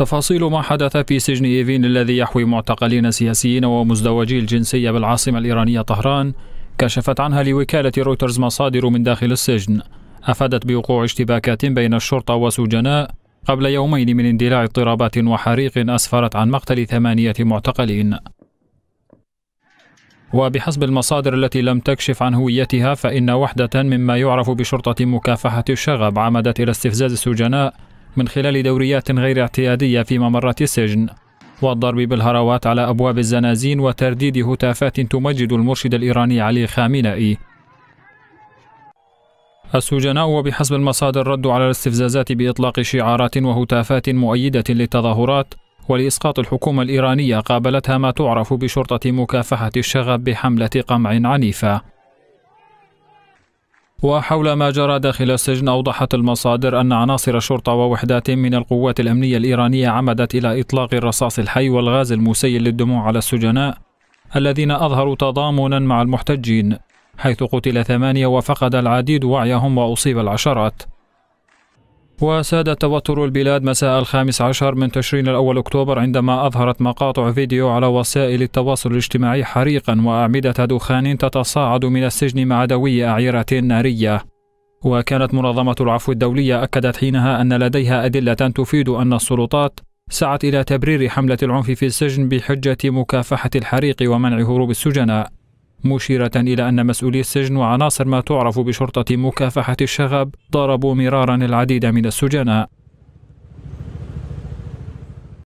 تفاصيل ما حدث في سجن إيفين الذي يحوي معتقلين سياسيين ومزدوجي الجنسية بالعاصمة الإيرانية طهران كشفت عنها لوكالة رويترز مصادر من داخل السجن أفادت بوقوع اشتباكات بين الشرطة وسجناء قبل يومين من اندلاع اضطرابات وحريق أسفرت عن مقتل ثمانية معتقلين وبحسب المصادر التي لم تكشف عن هويتها فإن وحدة مما يعرف بشرطة مكافحة الشغب عمدت إلى استفزاز السجناء من خلال دوريات غير اعتيادية في ممرات السجن والضرب بالهراوات على أبواب الزنازين وترديد هتافات تمجد المرشد الإيراني علي خامنئي السجناء وبحسب المصادر ردوا على الاستفزازات بإطلاق شعارات وهتافات مؤيدة للتظاهرات ولإسقاط الحكومة الإيرانية قابلتها ما تعرف بشرطة مكافحة الشغب بحملة قمع عنيفة وحول ما جرى داخل السجن أوضحت المصادر أن عناصر الشرطة ووحدات من القوات الأمنية الإيرانية عمدت إلى إطلاق الرصاص الحي والغاز المسيل للدموع على السجناء الذين أظهروا تضامنا مع المحتجين حيث قتل ثمانية وفقد العديد وعيهم وأصيب العشرات وساد توتر البلاد مساء الخامس عشر من تشرين الأول أكتوبر عندما أظهرت مقاطع فيديو على وسائل التواصل الاجتماعي حريقا وأعمدة دخان تتصاعد من السجن مع دوي أعيرة نارية وكانت منظمة العفو الدولية أكدت حينها أن لديها أدلة تفيد أن السلطات سعت إلى تبرير حملة العنف في السجن بحجة مكافحة الحريق ومنع هروب السجناء مشيرة إلى أن مسؤولي السجن وعناصر ما تعرف بشرطة مكافحة الشغب ضربوا مرارا العديد من السجناء